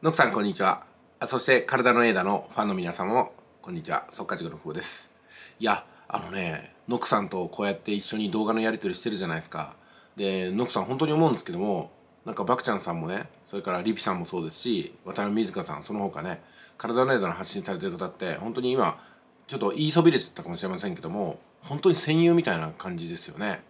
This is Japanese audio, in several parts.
ノクさんこんにちはあそして体のエーダのファンの皆様もこんにちはか稼塾のふうですいやあのねノクさんとこうやって一緒に動画のやり取りしてるじゃないですかでノクさん本当に思うんですけどもなんかバクちゃんさんもねそれからリピさんもそうですし渡辺瑞香さんその他ね体のエーダの発信されてる方って本当に今ちょっと言いそびれちゃったかもしれませんけども本当に戦友みたいな感じですよね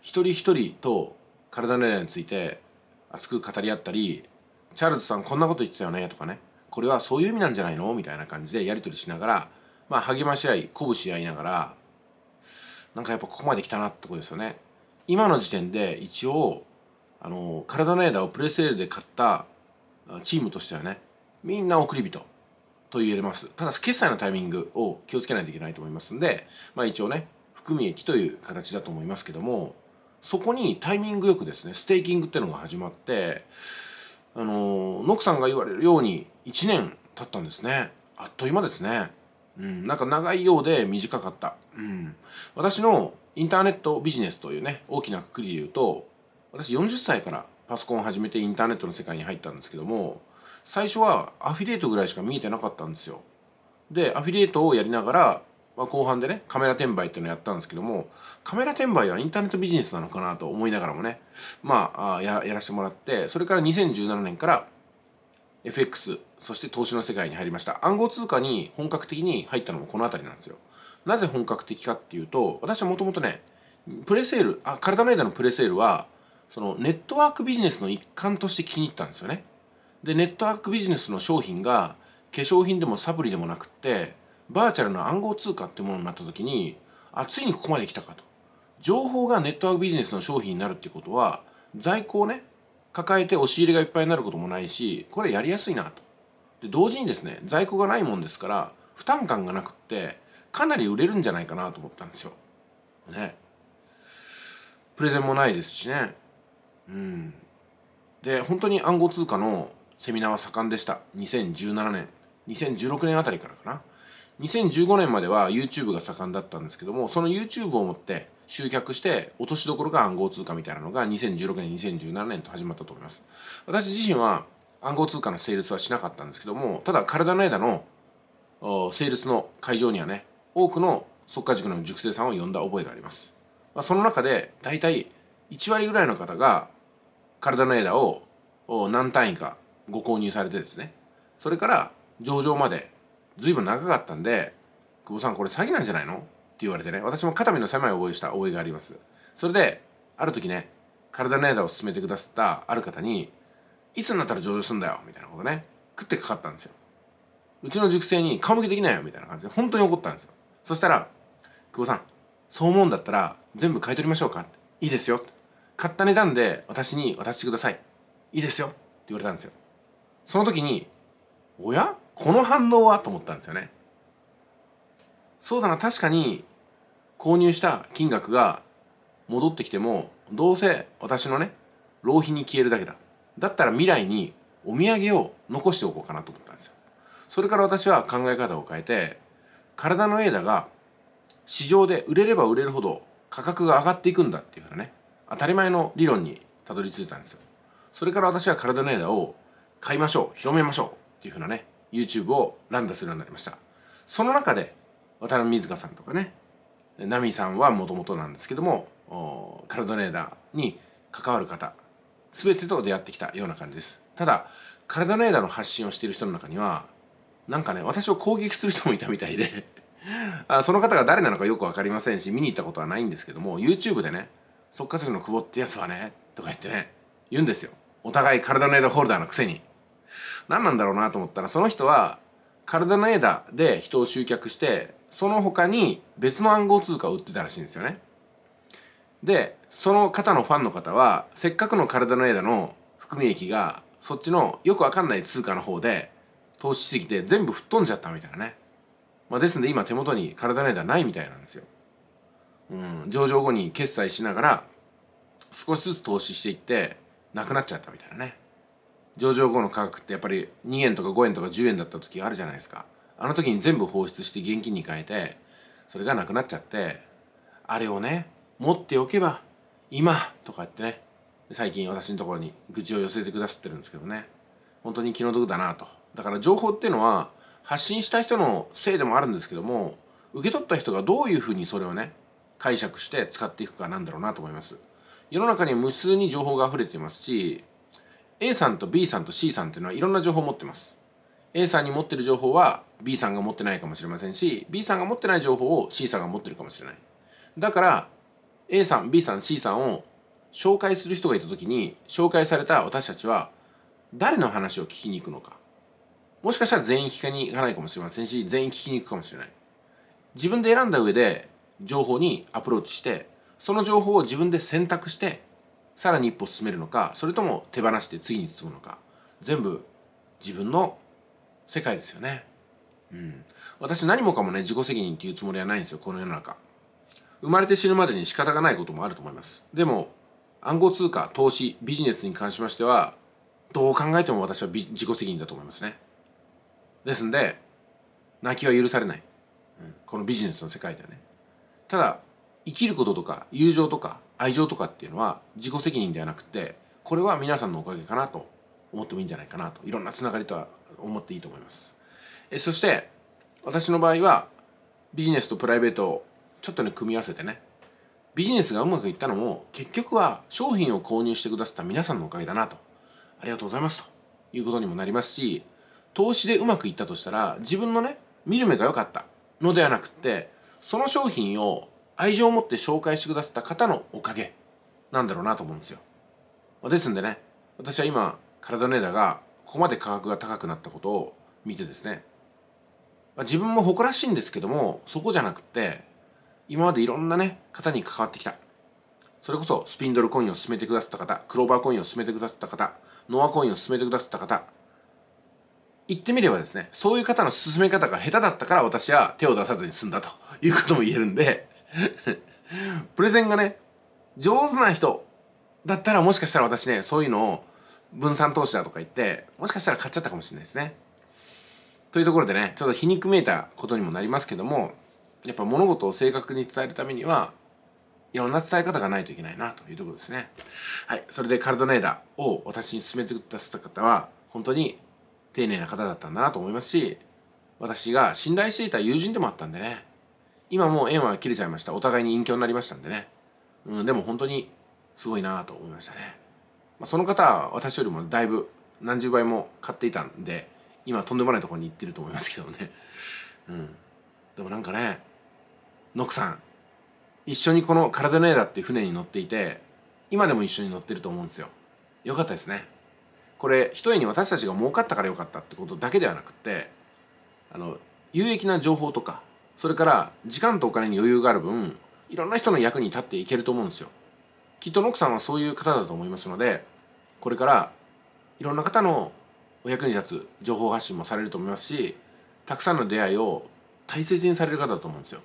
一人一人と体のエーダについて熱く語り合ったりチャールズさんこんなこと言ってたよね」とかね「これはそういう意味なんじゃないの?」みたいな感じでやり取りしながら、まあ、励まし合い鼓舞し合いながらなんかやっぱここまで来たなってことですよね。今の時点で一応あの体の枝をプレセールで買ったチームとしてはねみんな送り人と言えますただ決済のタイミングを気をつけないといけないと思いますんで、まあ、一応ね含み益という形だと思いますけどもそこにタイミングよくですねステーキングっていうのが始まってあのノクさんが言われるように1年経ったんですねあっという間ですねうんなんか長いようで短かったうん私のインターネットビジネスというね大きな括りで言うと私40歳からパソコンを始めてインターネットの世界に入ったんですけども最初はアフィリエイトぐらいしか見えてなかったんですよでアフィリエイトをやりながらまあ、後半でねカメラ転売っていうのをやったんですけどもカメラ転売はインターネットビジネスなのかなと思いながらもねまあやらせてもらってそれから2017年から FX そして投資の世界に入りました暗号通貨に本格的に入ったのもこの辺りなんですよなぜ本格的かっていうと私はもともとねプレセールあカルダメイダのプレセールはそのネットワークビジネスの一環として気に入ったんですよねでネットワークビジネスの商品が化粧品でもサプリでもなくってバーチャルの暗号通貨ってものになった時にあついにここまで来たかと情報がネットワークビジネスの商品になるってことは在庫をね抱えて押し入れがいっぱいになることもないしこれやりやすいなとで同時にですね在庫がないもんですから負担感がなくってかなり売れるんじゃないかなと思ったんですよねプレゼンもないですしねうんで本当に暗号通貨のセミナーは盛んでした2017年2016年あたりからかな2015年までは YouTube が盛んだったんですけどもその YouTube をもって集客して落としどころが暗号通貨みたいなのが2016年2017年と始まったと思います私自身は暗号通貨のセールスはしなかったんですけどもただ体の枝のセールスの会場にはね多くの速稼塾の塾生さんを呼んだ覚えがあります、まあ、その中で大体1割ぐらいの方が体の枝を何単位かご購入されてですねそれから上場までずいぶん長かったんで「久保さんこれ詐欺なんじゃないの?」って言われてね私も肩身の狭い覚えした覚えがありますそれである時ね体の枝を勧めてくださったある方に「いつになったら上場すんだよ」みたいなことね食ってかかったんですようちの熟成に顔向けできないよみたいな感じで本当に怒ったんですよそしたら「久保さんそう思うんだったら全部買い取りましょうか」いいですよ」買った値段で私に渡してくださいいいですよ」って言われたんですよその時に「おやこの反応はと思ったんですよねそうだな確かに購入した金額が戻ってきてもどうせ私のね浪費に消えるだけだだったら未来にお土産を残しておこうかなと思ったんですよそれから私は考え方を変えて体のエイダが市場で売れれば売れるほど価格が上がっていくんだっていうふうなね当たり前の理論にたどり着いたんですよそれから私は体のエーダを買いましょう広めましょうっていうふうなね YouTube を乱打するようになりましたその中で渡辺水香さんとかね奈美さんはもともとなんですけどもカルドネーダーに関わる方全てと出会ってきたような感じですただカルドネーダーの発信をしている人の中にはなんかね私を攻撃する人もいたみたいであその方が誰なのかよく分かりませんし見に行ったことはないんですけども YouTube でね「即稼ぎの久保ってやつはね」とか言ってね言うんですよお互いカルドネーダーホルダーのくせに。何なんだろうなと思ったらその人はカのダエダで人を集客してその他に別の暗号通貨を売ってたらしいんですよねでその方のファンの方はせっかくのカのダエダの含み益がそっちのよくわかんない通貨の方で投資してきて全部吹っ飛んじゃったみたいなね、まあ、ですんで今手元にカのダエダないみたいなんですようん上場後に決済しながら少しずつ投資していってなくなっちゃったみたいなね上場後の価格ってやっぱり2円とか5円とか10円だった時あるじゃないですかあの時に全部放出して現金に変えてそれがなくなっちゃってあれをね持っておけば今とか言ってね最近私のところに愚痴を寄せてくださってるんですけどね本当に気の毒だなとだから情報っていうのは発信した人のせいでもあるんですけども受け取った人がどういうふうにそれをね解釈して使っていくかなんだろうなと思います世の中には無数に情報が溢れていますし A さんと B さんと C さんっていうのはいろんな情報を持ってます A さんに持ってる情報は B さんが持ってないかもしれませんし B さんが持ってない情報を C さんが持ってるかもしれないだから A さん B さん C さんを紹介する人がいた時に紹介された私たちは誰の話を聞きに行くのかもしかしたら全員聞かに行かないかもしれませんし全員聞きに行くかもしれない自分で選んだ上で情報にアプローチしてその情報を自分で選択してさらに一歩進めるのかそれとも手放して次に進むのか全部自分の世界ですよね。うん、私何もかもね自己責任っていうつもりはないんですよこの世の中生まれて死ぬまでに仕方がないこともあると思いますでも暗号通貨投資ビジネスに関しましてはどう考えても私は自己責任だと思いますねですんで泣きは許されない、うん、このビジネスの世界ではねただ生きることとか友情とか愛情とかっていうのは自己責任ではなくてこれは皆さんのおかげかなと思ってもいいんじゃないかなといろんなつながりとは思っていいと思いますえそして私の場合はビジネスとプライベートをちょっとね組み合わせてねビジネスがうまくいったのも結局は商品を購入してくださった皆さんのおかげだなとありがとうございますということにもなりますし投資でうまくいったとしたら自分のね見る目が良かったのではなくてその商品を愛情を持って紹介してくださった方のおかげなんだろうなと思うんですよ。ですんでね私は今体の値段がここまで価格が高くなったことを見てですね自分も誇らしいんですけどもそこじゃなくって今までいろんなね方に関わってきたそれこそスピンドルコインを進めてくださった方クローバーコインを進めてくださった方ノアコインを進めてくださった方言ってみればですねそういう方の進め方が下手だったから私は手を出さずに済んだということも言えるんで プレゼンがね、上手な人だったらもしかしたら私ね、そういうのを分散投資だとか言って、もしかしたら買っちゃったかもしれないですね。というところでね、ちょっと皮肉めいたことにもなりますけども、やっぱ物事を正確に伝えるためには、いろんな伝え方がないといけないなというところですね。はい。それでカルドネーダーを私に勧めてくださった方は、本当に丁寧な方だったんだなと思いますし、私が信頼していた友人でもあったんでね。今もう縁は切れちゃいましたお互いに隠居になりましたんでね、うん、でも本当にすごいなと思いましたね、まあ、その方は私よりもだいぶ何十倍も買っていたんで今とんでもないところに行ってると思いますけどね、うん、でもなんかねノクさん一緒にこのカラデネーっていう船に乗っていて今でも一緒に乗ってると思うんですよよかったですねこれひとえに私たちが儲かったからよかったってことだけではなくってあの有益な情報とかそれから時間とお金に余裕がある分いろんな人の役に立っていけると思うんですよきっとノクさんはそういう方だと思いますのでこれからいろんな方のお役に立つ情報発信もされると思いますしたくさんの出会いを大切にされる方だと思うんですよ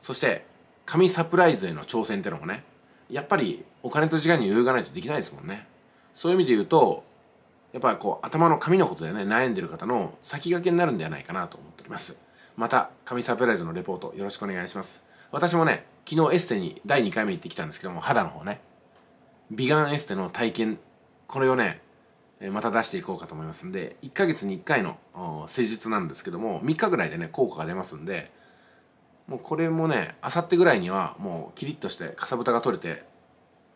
そして紙サプライズへの挑戦っていうのもねやっぱりお金と時間に余裕がないとできないですもんねそういう意味で言うとやっぱりこう頭の紙のことでね悩んでる方の先駆けになるんではないかなと思っておりますまた神サプライズのレポートよろしくお願いします私もね昨日エステに第2回目行ってきたんですけども肌の方ね美顔エステの体験これをねまた出していこうかと思いますんで1ヶ月に1回の施術なんですけども3日ぐらいでね効果が出ますんでもうこれもねあさってぐらいにはもうキリッとしてかさぶたが取れて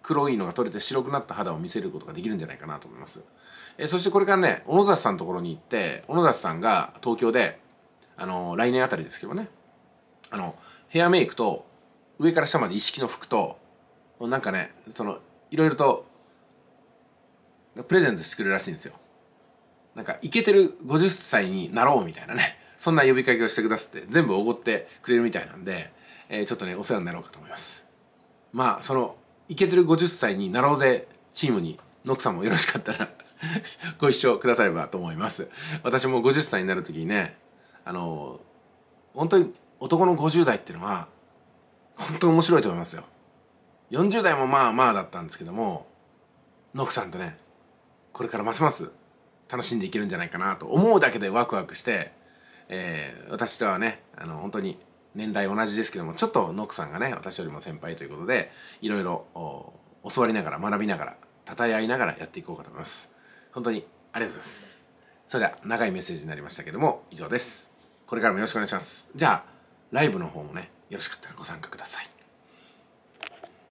黒いのが取れて白くなった肌を見せることができるんじゃないかなと思います、えそしてこれからね小野田さんのところに行って小野田さんが東京であの来年あたりですけどねあのヘアメイクと上から下まで一式の服となんかねそのいろいろとプレゼントしてくれるらしいんですよなんかイケてる50歳になろうみたいなねそんな呼びかけをしてくださって全部おごってくれるみたいなんで、えー、ちょっとねお世話になろうかと思いますまあそのイケてる50歳になろうぜチームにノクさんもよろしかったらご一緒くださればと思います私も50歳になる時にねあの本当に男の50代っていうのは本当面白いと思いますよ40代もまあまあだったんですけどもノクさんとねこれからますます楽しんでいけるんじゃないかなと思うだけでワクワクして、えー、私とはねあの本当に年代同じですけどもちょっとノックさんがね私よりも先輩ということでいろいろ教わりながら学びながらたえ合いながらやっていこうかと思います本当にありがとうございますそれでは長いメッセージになりましたけども以上ですこれからもよろしくお願いしますじゃあライブの方もねよろしかったらご参加ください